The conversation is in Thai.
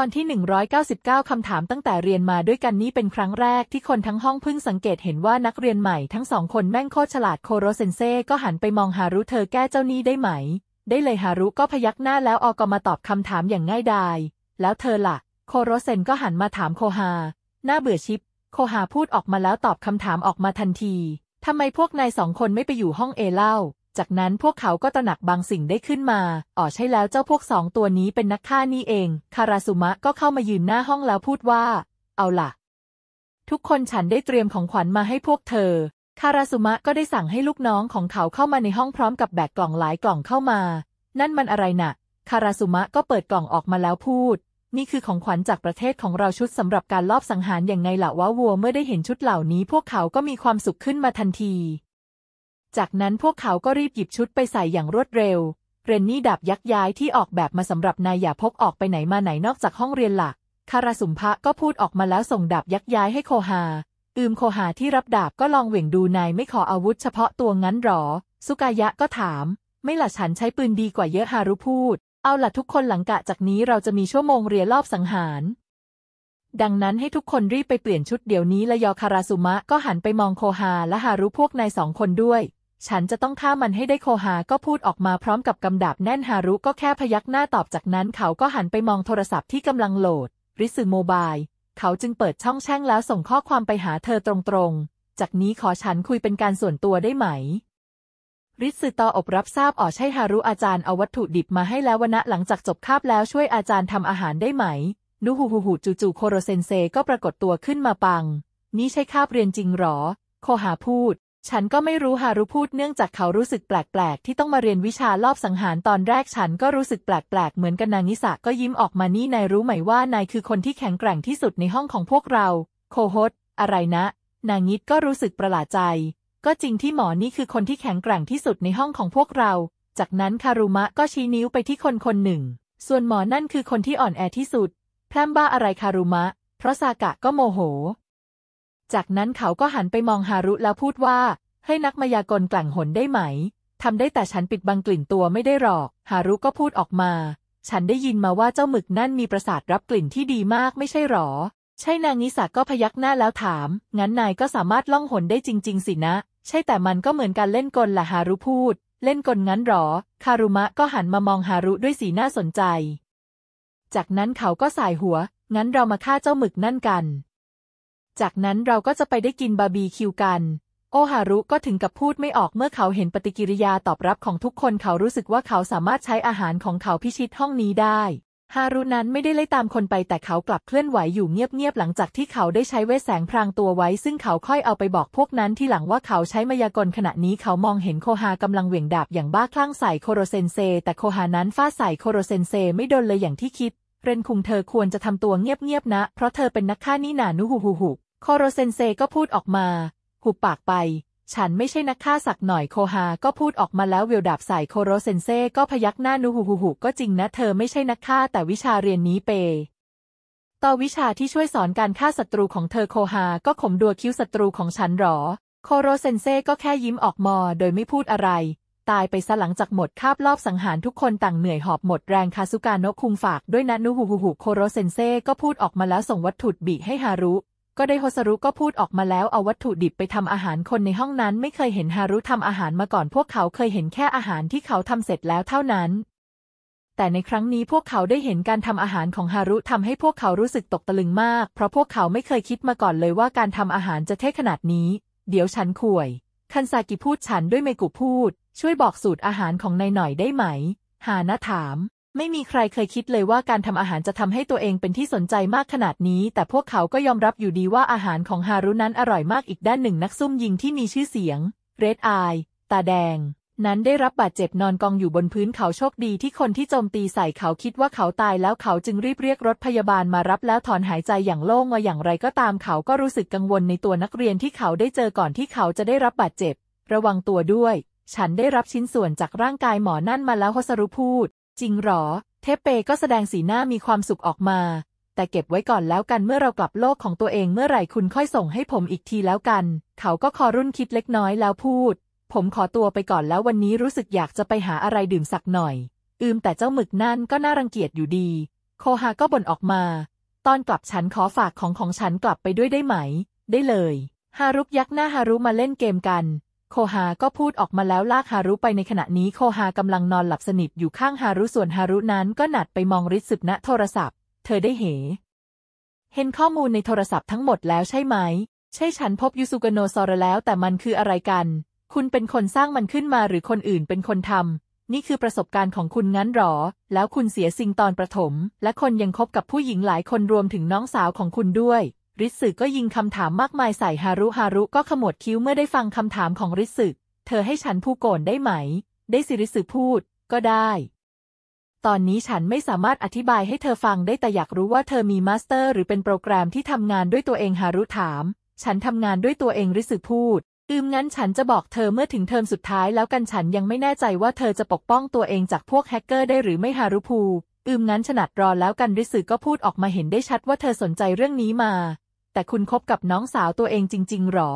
ตอนที่ 199คำถามตั้งแต่เรียนมาด้วยกันนี้เป็นครั้งแรกที่คนทั้งห้องพึ่งสังเกตเห็นว่านักเรียนใหม่ทั้งสองคนแม่งโคตรฉลาดโคโรเซนเซ่ก็หันไปมองฮารุเธอแก้เจ้านี้ได้ไหมได้เลยฮารุก็พยักหน้าแล้วออก็มาตอบคำถามอย่างง่ายดายแล้วเธอละ่ะโคโรเซนก็หันมาถามโคฮาหน้าเบื่อชิปโคฮาพูดออกมาแล้วตอบคำถามออกมาทันทีทำไมพวกนายสองคนไม่ไปอยู่ห้องเอเล่าจากนั้นพวกเขาก็ตระหนักบางสิ่งได้ขึ้นมาอ๋อใช่แล้วเจ้าพวกสองตัวนี้เป็นนักฆ่านี่เอง คาราสุมะก็เข้ามายืนหน้าห้องแล้วพูดว่า เอาล่ะ ทุกคนฉันได้เตรียมของขวัญมาให้พวกเธอ คาราสุมะก็ได้สั่งให้ลูกน้องของเขาเข้ามาในห้องพร้อมกับแบกกล่องหลายกล่องเข้ามา นั่นมันอะไรนะ่ะ คาราสุมะก็เปิดกล่องออกมาแล้วพูด นี่คือของขวัญจากประเทศของเราชุดสำหรับการลอบสังหารอย่างไงล่ะวาวัว เมื่อได้เห็นชุดเหล่านี้ พวกเขาก็มีความสุขขึ้นมาทันทีจากนั้นพวกเขาก็รีบหยิบชุดไปใส่อย่างรวดเร็ว เรนนี่ดาบยักย้ายที่ออกแบบมาสำหรับนายอย่าพกออกไปไหนมาไหนนอกจากห้องเรียนหลัก คาราสุมพะก็พูดออกมาแล้วส่งดาบยักย้ายให้โคฮาอืมโคฮาที่รับดาบก็ลองเหวี่ยงดูนายไม่ขออาวุธเฉพาะตัวงั้นหรอ สุกายะก็ถาม ไม่ล่ะฉันใช้ปืนดีกว่าเยอะฮารุพูด เอาล่ะทุกคนหลังกะจากนี้เราจะมีชั่วโมงเรียนรอบสังหาร ดังนั้นให้ทุกคนรีบไปเปลี่ยนชุดเดี๋ยวนี้และยอคาราสุมะก็หันไปมองโคฮาและฮารุพวกนายสองคนด้วยฉันจะต้องฆ่ามันให้ได้โคฮา ก็พูดออกมาพร้อมกับกำดาบแน่นฮารุก็แค่พยักหน้าตอบจากนั้นเขาก็หันไปมองโทรศัพท์ที่กำลังโหลด ริสึโมบาย เขาจึงเปิดช่องแช่งแล้วส่งข้อความไปหาเธอตรงๆ จากนี้ขอฉันคุยเป็นการส่วนตัวได้ไหม ริสึตออบรับทราบอ๋อใช่ฮารุอาจารย์เอาวัตถุดิบมาให้แล้ววนะหลังจากจบคาบแล้วช่วยอาจารย์ทำอาหารได้ไหมนูฮูฮูฮูจูจูโคโรเซนเซก็ปรากฏตัวขึ้นมาปัง นี่ใช่คาบเรียนจริงหรอ โคฮาพูดฉันก็ไม่รู้ฮารุพูดเนื่องจากเขารู้สึกแปลก ๆ ที่ต้องมาเรียนวิชาลอบสังหารตอนแรกฉันก็รู้สึกแปลก ๆ เหมือนกันนางนิสะก็ยิ้มออกมานี่นายรู้ไหมว่า นายคือคนที่แข็งแกร่งที่สุดในห้องของพวกเรา โคฮตอะไรนะ นางนิดก็รู้สึกประหลาดใจ ก็จริงที่หมอนี่คือคนที่แข็งแกร่งที่สุดในห้องของพวกเรา จากนั้นคารุมะก็ชี้นิ้วไปที่คนคนหนึ่ง ส่วนหมอนั่นคือคนที่อ่อนแอที่สุดแพร่บ้าอะไรคารุมะเพราะซากะก็โมโห จากนั้นเขาก็หันไปมองฮารุแล้วพูดว่าให้นักมายากลกลั่งหนได้ไหมทำได้แต่ฉันปิดบังกลิ่นตัวไม่ได้หรอก ฮารุก็พูดออกมา ฉันได้ยินมาว่าเจ้าหมึกนั่นมีประสาทรับกลิ่นที่ดีมากไม่ใช่หรอ ใช่นางนิสาก็พยักหน้าแล้วถาม งั้นนายก็สามารถล่องหนได้จริงๆสินะ ใช่แต่มันก็เหมือนการเล่นกลละฮารุพูด เล่นกลงั้นหรอ คารุมะก็หันมามองฮารุด้วยสีหน้าสนใจ จากนั้นเขาก็สายหัว งั้นเรามาฆ่าเจ้าหมึกนั่นกัน จากนั้นเราก็จะไปได้กินบาร์บีคิวกันโอฮารุก็ถึงกับพูดไม่ออกเมื่อเขาเห็นปฏิกิริยาตอบรับของทุกคนเขารู้สึกว่าเขาสามารถใช้อาหารของเขาพิชิตห้องนี้ได้ฮารุนั้นไม่ได้ไล่ตามคนไปแต่เขากลับเคลื่อนไหวอยู่เงียบๆหลังจากที่เขาได้ใช้เวทแสงพรางตัวไว้ซึ่งเขาค่อยเอาไปบอกพวกนั้นที่หลังว่าเขาใช้มายากลขณะนี้เขามองเห็นโคฮากำลังเหวี่ยงดาบอย่างบ้าคลั่งใส่โคโรเซนเซ แต่โคฮานั้นฟาใส่โคโรเซนเซไม่โดนเลยอย่างที่คิดเรนคุงเธอควรจะทำตัวเงียบๆนะเพราะเธอเป็นนักฆ่านี่นานุหูหูหู โคโรเซนเซก็พูดออกมาหุบปากไป ฉันไม่ใช่นักฆ่าสักหน่อย โคฮา ก็พูดออกมาแล้ว เวลดาบใส่โคโรเซนเซ่ก็พยักหน้านูหูหูหูก็จริงนะเธอไม่ใช่นักฆ่าแต่วิชาเรียนนี้เป ต่อวิชาที่ช่วยสอนการฆ่าศัตรูของเธอโคฮา ก็ขมดัวคิ้วศัตรูของฉันหรอ โคโรเซนเซ่ก็แค่ยิ้มออกมอโดยไม่พูดอะไร ตายไปซะหลังจากหมดคาบรอบสังหารทุกคนต่างเหนื่อยหอบหมดแรงคาสุกาโนคุงฝากด้วยนะนูหูหูหูโคโรเซนเซ่ก็พูดออกมาแล้วส่งวัตถุบีให้ฮารุก็ได้โฮสรุก็พูดออกมาแล้วเอาวัตถุดิบไปทำอาหารคนในห้องนั้นไม่เคยเห็นฮารุทำอาหารมาก่อนพวกเขาเคยเห็นแค่อาหารที่เขาทำเสร็จแล้วเท่านั้น แต่ในครั้งนี้พวกเขาได้เห็นการทำอาหารของฮารุทำให้พวกเขารู้สึกตกตะลึงมากเพราะพวกเขาไม่เคยคิดมาก่อนเลยว่าการทำอาหารจะเท่ขนาดนี้ เดี๋ยวฉันข่วยคันซากิพูดฉันด้วยเมกุพูด ช่วยบอกสูตรอาหารของนายหน่อยได้ไหมฮานะถามไม่มีใครเคยคิดเลยว่าการทำอาหารจะทำให้ตัวเองเป็นที่สนใจมากขนาดนี้ แต่พวกเขาก็ยอมรับอยู่ดีว่าอาหารของฮารุนั้นอร่อยมากอีกด้านหนึ่งนักซุ่มยิงที่มีชื่อเสียง เรดอาย ตาแดง นั้นได้รับบาดเจ็บนอนกองอยู่บนพื้นเขาโชคดีที่คนที่โจมตีใส่เขาคิดว่าเขาตายแล้วเขาจึงรีบเรียกรถพยาบาลมารับแล้วถอนหายใจอย่างโล่งมาอย่างไรก็ตามเขาก็รู้สึกกังวลในตัวนักเรียนที่เขาได้เจอก่อนที่เขาจะได้รับบาดเจ็บระวังตัวด้วย ฉันได้รับชิ้นส่วนจากร่างกายหมอนั่นมาแล้วฮสรุพูดจริงหรอ เทเปก็แสดงสีหน้ามีความสุขออกมา แต่เก็บไว้ก่อนแล้วกันเมื่อเรากลับโลกของตัวเองเมื่อไหร่คุณค่อยส่งให้ผมอีกทีแล้วกัน เขาก็คอรุ่นคิดเล็กน้อยแล้วพูด ผมขอตัวไปก่อนแล้ววันนี้รู้สึกอยากจะไปหาอะไรดื่มสักหน่อย อืมแต่เจ้าหมึกนั่นก็น่ารังเกียจอยู่ดี โคฮาก็บ่นออกมา ตอนกลับฉันขอฝากของ ของฉันกลับไปด้วยได้ไหม ได้เลยฮารุกยักหน้าฮารุมาเล่นเกมกันโคฮา ก็พูดออกมาแล้วลากฮารุไปในขณะนี้โคฮากำลังนอนหลับสนิทอยู่ข้างฮารุ ส่วนฮารุนั้นก็หนัดไปมองริสึณโทรศัพท์เธอได้เห เห็นข้อมูลในโทรศัพท์ทั้งหมดแล้วใช่ไหม ใช่ฉันพบยูสุกโนซอร์แล้วแต่มันคืออะไรกัน คุณเป็นคนสร้างมันขึ้นมาหรือคนอื่นเป็นคนทำนี่คือประสบการณ์ของคุณงั้นหรอ แล้วคุณเสียสิ่งตอนประถมและคนยังคบกับผู้หญิงหลายคนรวมถึงน้องสาวของคุณด้วยริสึก็ยิงคำถามมากมายใส่ฮารุฮารุก็ขมวดคิ้วเมื่อได้ฟังคำถามของริสึเธอให้ฉันผู้โกนได้ไหม ได้สิริสึพูด ก็ได้ ตอนนี้ฉันไม่สามารถอธิบายให้เธอฟังได้แต่อยากรู้ว่าเธอมีมาสเตอร์ หรือเป็นโปรแกรมที่ทำงานด้วยตัวเองฮารุถาม ฉันทำงานด้วยตัวเองริสึพูด อืมงั้นฉันจะบอกเธอเมื่อถึงเทอมสุดท้าย แล้วกันฉันยังไม่แน่ใจว่าเธอจะปกป้องตัวเองจากพวกแฮกเกอร์ ได้หรือไม่ฮารุพูอืมงั้นฉนัดรอแล้วกันริสึก็พูดออกมาเห็นได้ชัดว่าเธอสนใจเรื่องนี้มาแต่คุณคบกับน้องสาวตัวเองจริงๆ หรอ